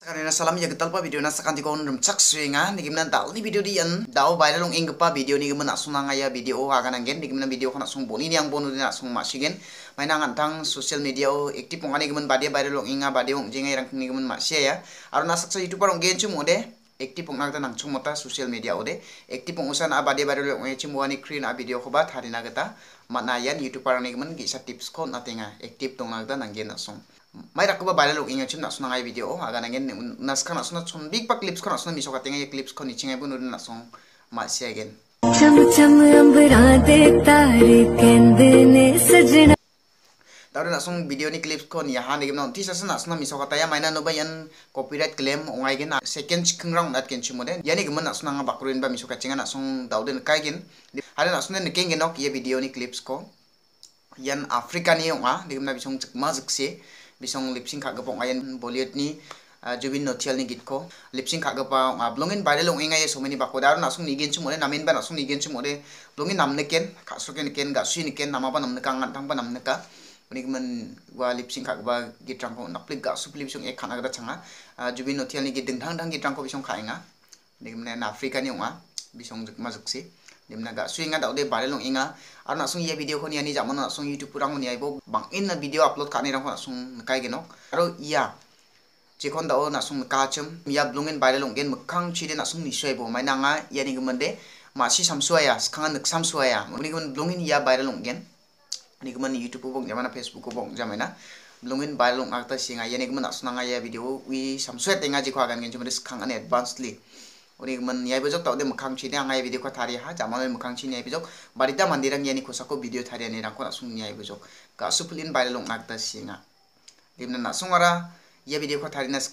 Karena salam ya kita pa video nasa sakan ti kon rum chak gimana nga ni video dian dau bai long ing pa video nih gimana sunang nga video akan anggen nih gimana video kena sung boni yang yang bonu ni sung ma main mai tang sosial media Oh, active pongani gimana badia bai long inga badia ong jengah irang nih gimana ya ya arona saksa youtube parong gen chu mode একটি পোনা নামছুমতা social media ওদে একটি পোসান আবাদে বাড়ি ওয়েছি মানে ক্রিন আিডিও হবা থারিনা গা মানা ইয়ান ইউটিউবার নেগমন গেসা টিপস নাতেঙা একটিভ দোনা নাগে নাসং মাই রাখব বাইরে লোক ইংরেছি নাসনাই ভিডিও আগা নাগে নাস খান আসুন আসুন বিগ পাক ক্লিপস খান আসুন মিশো কাতেঙা এই ক্লিপস খন ইচিংয়ে বুনুর নাসং মাসি আগেন চম চম অম্বরা দে তারে কেন্দ্র ni नासुंग वीडियो नि क्लिप को यहाँ ने गेम ती सस नासना मिसो कतया माइना नोबा यन कॉपीराइट क्लेम ओंगाय गेन सेकेंड चिकिंग राउंड नाट केन छिमोदे यानि गेम नासना nga bakurin ba miso kachinga nasung daudin kai gin hare nasune ne kenge nok ye ya video ni clips ko yan afrika ni onga nigum na bisong chukma jukse bisong lipsing kha gapong ayan boliot ni ah, Jubin Notial ni gitko lipsing kha gapa nga blongin viral ong engai so many bakodar nasung sung nigen chumore namin ba nasung sung nigen chumore blongin namne ken kha ken ken ga sui ni ken namaba namne ka ngan nam ba namne ka Unik men gua lipsing kak gua gi trangko nak pli gak supli bisung e kana gada changa. jubi no tiang ligi dengdang dang gi trangko bisung kai nga. Unik men na afrika ni unga bisung juk mazuk si. Unik men gak suing nga dak ude bale inga. Ar nak sung ye video ko ni jaman nak sung youtube purang ko ni aibo bang in video upload kani rang ko nak sung kai genok. Aro iya. Jikon dao nak sung kacem, iya blungin bale long gen mukang chile nak sung nisue bo. Mainanga iya ya ni gemende, masih samsuaya, sekarang nak samsuaya. Unik men blungin ya iya bale long gen nikman youtube bong jamana facebook bong jamena lungin bai lung akta singa ya nikman asna nga ya video wi samsuet tenga ji kwa gan gen dis kang ane advancedly ori ya yai tau tawde mukang chini anga video kwa tari ha jamana mukang chini yai bejok barida mandirang yani khosako video thari ani rang ko asung yai bejok ka supulin bai lung akta singa limna na ara ya video ko thari nas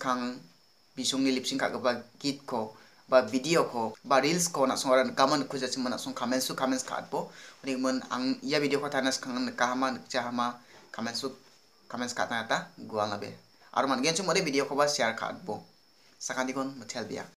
bisung ni lipsing ka gaba git ko বা video কো বা reels কো না সরান কমন খুজে ছিমন সং কমেন্ট সু কমেন্টস কাটবো উনি মন আং ইয়া ভিডিও কথা নাস খান না কামান চাহামা কমেন্টস সু কমেন্টস কাটা তা গুয়া লাবে আর মান গেন ছ মরে ভিডিও কো বা শেয়ার কাটবো সাকাদি কোন মথেল বিয়া